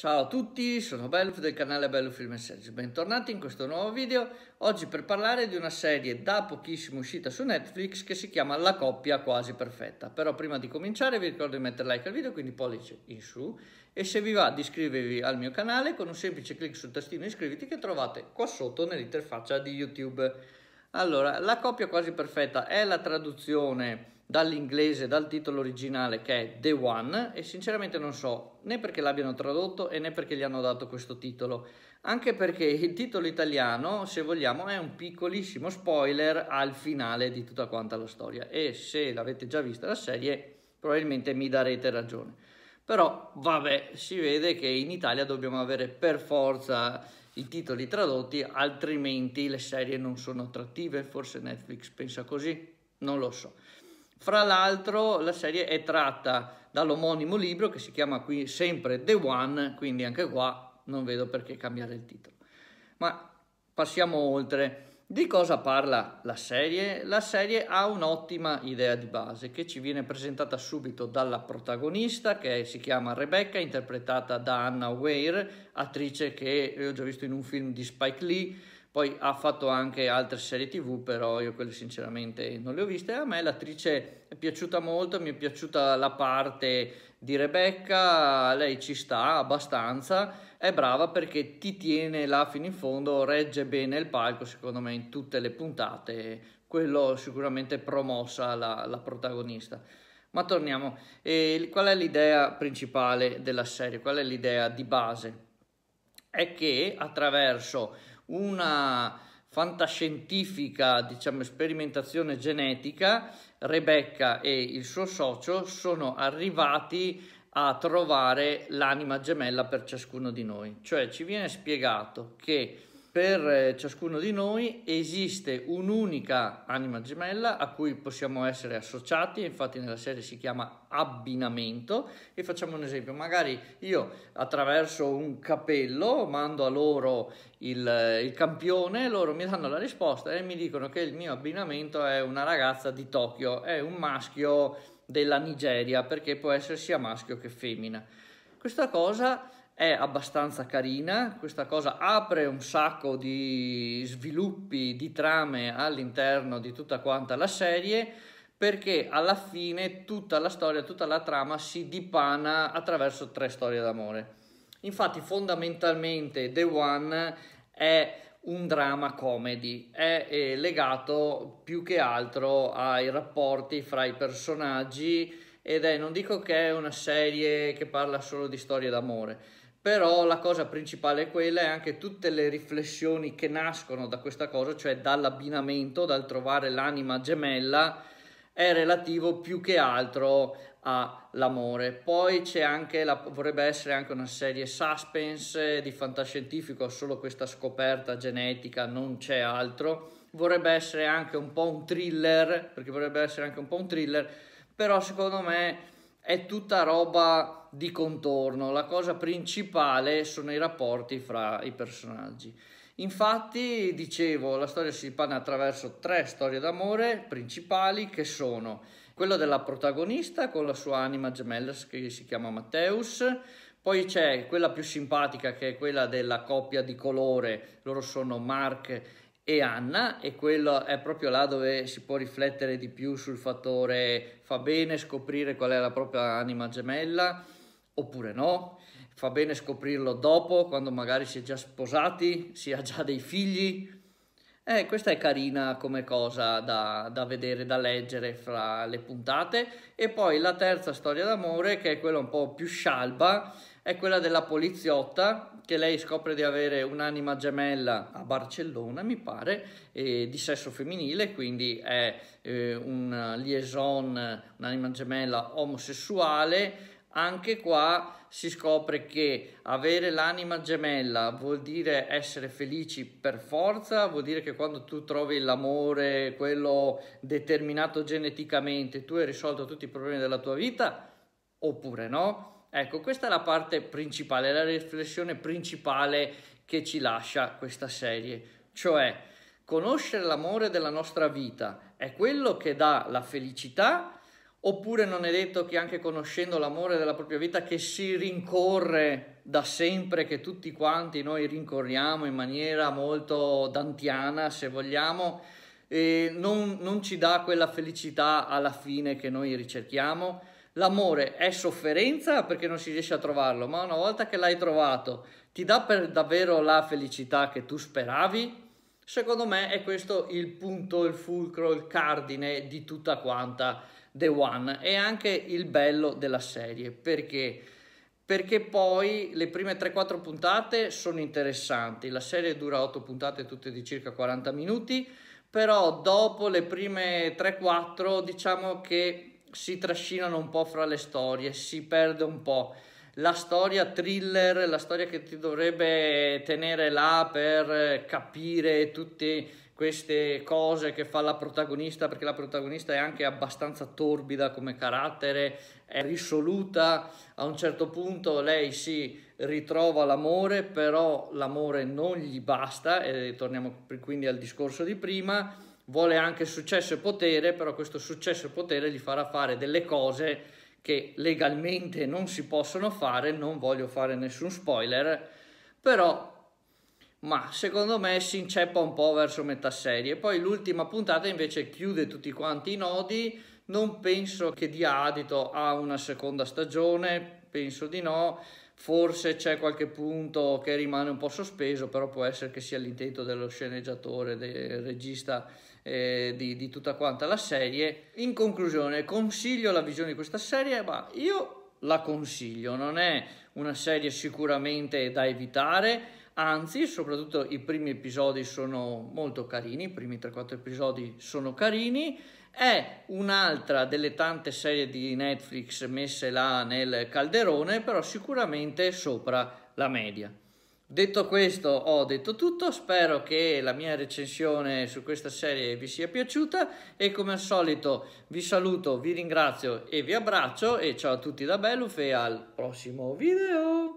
Ciao a tutti, sono Beluf del canale Bello Film Messaggi, bentornati in questo nuovo video, oggi per parlare di una serie da pochissimo uscita su Netflix che si chiama La coppia quasi perfetta, però prima di cominciare vi ricordo di mettere like al video, quindi pollice in su, e se vi va di iscrivervi al mio canale con un semplice clic sul tastino iscriviti che trovate qua sotto nell'interfaccia di YouTube. Allora, la coppia quasi perfetta è la traduzione dall'inglese, dal titolo originale che è The One e sinceramente non so né perché l'abbiano tradotto e né perché gli hanno dato questo titolo, anche perché il titolo italiano, se vogliamo, è un piccolissimo spoiler al finale di tutta quanta la storia e se l'avete già vista la serie probabilmente mi darete ragione. Però vabbè, si vede che in Italia dobbiamo avere per forza i titoli tradotti, altrimenti le serie non sono attrattive, forse Netflix pensa così, non lo so. Fra l'altro la serie è tratta dall'omonimo libro che si chiama qui sempre The One, quindi anche qua non vedo perché cambiare il titolo. Ma passiamo oltre. Di cosa parla la serie? La serie ha un'ottima idea di base che ci viene presentata subito dalla protagonista che si chiama Rebecca, interpretata da Anna Weir, attrice che ho già visto in un film di Spike Lee, poi ha fatto anche altre serie tv, però io quelle sinceramente non le ho viste. A me l'attrice è piaciuta molto, mi è piaciuta la parte di Rebecca, lei ci sta abbastanza, è brava perché ti tiene là fino in fondo, regge bene il palco secondo me in tutte le puntate, quello sicuramente promossa la, la protagonista. Ma torniamo, e qual è l'idea principale della serie? Qual è l'idea di base? È che attraverso una fantascientifica diciamo, sperimentazione genetica, Rebecca e il suo socio sono arrivati a trovare l'anima gemella per ciascuno di noi. Cioè ci viene spiegato che per eh, ciascuno di noi esiste un'unica anima gemella a cui possiamo essere associati, infatti nella serie si chiama abbinamento e facciamo un esempio, magari io attraverso un capello mando a loro il, eh, il campione, loro mi danno la risposta e mi dicono che il mio abbinamento è una ragazza di Tokyo, è un maschio della Nigeria perché può essere sia maschio che femmina. Questa cosa è abbastanza carina, questa cosa apre un sacco di sviluppi, di trame all'interno di tutta quanta la serie perché alla fine tutta la storia, tutta la trama si dipana attraverso tre storie d'amore. Infatti fondamentalmente The One è un drama comedy, è eh, legato più che altro ai rapporti fra i personaggi ed è, non dico che è una serie che parla solo di storie d'amore, però la cosa principale è quella e anche tutte le riflessioni che nascono da questa cosa, cioè dall'abbinamento, dal trovare l'anima gemella, è relativo più che altro all'amore. Poi c'è anche, la, vorrebbe essere anche una serie suspense di fantascientifico, solo questa scoperta genetica, non c'è altro. Vorrebbe essere anche un po' un thriller, perché vorrebbe essere anche un po' un thriller, però secondo me è tutta roba di contorno, la cosa principale sono i rapporti fra i personaggi. Infatti, dicevo, la storia si panna attraverso tre storie d'amore principali che sono quella della protagonista con la sua anima gemella che si chiama Matteus, poi c'è quella più simpatica che è quella della coppia di colore, loro sono Mark e Anna e quello è proprio là dove si può riflettere di più sul fattore fa bene scoprire qual è la propria anima gemella oppure no, fa bene scoprirlo dopo, quando magari si è già sposati, si ha già dei figli. Eh, questa è carina come cosa da, da vedere, da leggere fra le puntate. E poi la terza storia d'amore, che è quella un po' più scialba, è quella della poliziotta che lei scopre di avere un'anima gemella a Barcellona, mi pare, di sesso femminile, quindi è eh, un liaison, un'anima gemella omosessuale anche qua si scopre che avere l'anima gemella vuol dire essere felici per forza, vuol dire che quando tu trovi l'amore, quello determinato geneticamente, tu hai risolto tutti i problemi della tua vita, oppure no? Ecco, questa è la parte principale, la riflessione principale che ci lascia questa serie, cioè conoscere l'amore della nostra vita è quello che dà la felicità Oppure non è detto che anche conoscendo l'amore della propria vita che si rincorre da sempre, che tutti quanti noi rincorriamo in maniera molto dantiana, se vogliamo, non, non ci dà quella felicità alla fine che noi ricerchiamo? L'amore è sofferenza perché non si riesce a trovarlo, ma una volta che l'hai trovato ti dà per davvero la felicità che tu speravi? Secondo me è questo il punto, il fulcro, il cardine di tutta quanta The One è anche il bello della serie perché perché poi le prime 3-4 puntate sono interessanti, la serie dura 8 puntate tutte di circa 40 minuti, però dopo le prime 3-4 diciamo che si trascinano un po' fra le storie, si perde un po' la storia thriller, la storia che ti dovrebbe tenere là per capire tutti queste cose che fa la protagonista, perché la protagonista è anche abbastanza torbida come carattere, è risoluta, a un certo punto lei si ritrova l'amore, però l'amore non gli basta, e torniamo quindi al discorso di prima, vuole anche successo e potere, però questo successo e potere gli farà fare delle cose che legalmente non si possono fare, non voglio fare nessun spoiler, però ma secondo me si inceppa un po' verso metà serie. Poi l'ultima puntata invece chiude tutti quanti i nodi, non penso che dia adito a una seconda stagione, penso di no. Forse c'è qualche punto che rimane un po' sospeso, però può essere che sia l'intento dello sceneggiatore, del regista eh, di, di tutta quanta la serie. In conclusione, consiglio la visione di questa serie, ma io la consiglio, non è una serie sicuramente da evitare anzi soprattutto i primi episodi sono molto carini, i primi 3-4 episodi sono carini, è un'altra delle tante serie di Netflix messe là nel calderone, però sicuramente sopra la media. Detto questo, ho detto tutto, spero che la mia recensione su questa serie vi sia piaciuta e come al solito vi saluto, vi ringrazio e vi abbraccio e ciao a tutti da Belluf e al prossimo video!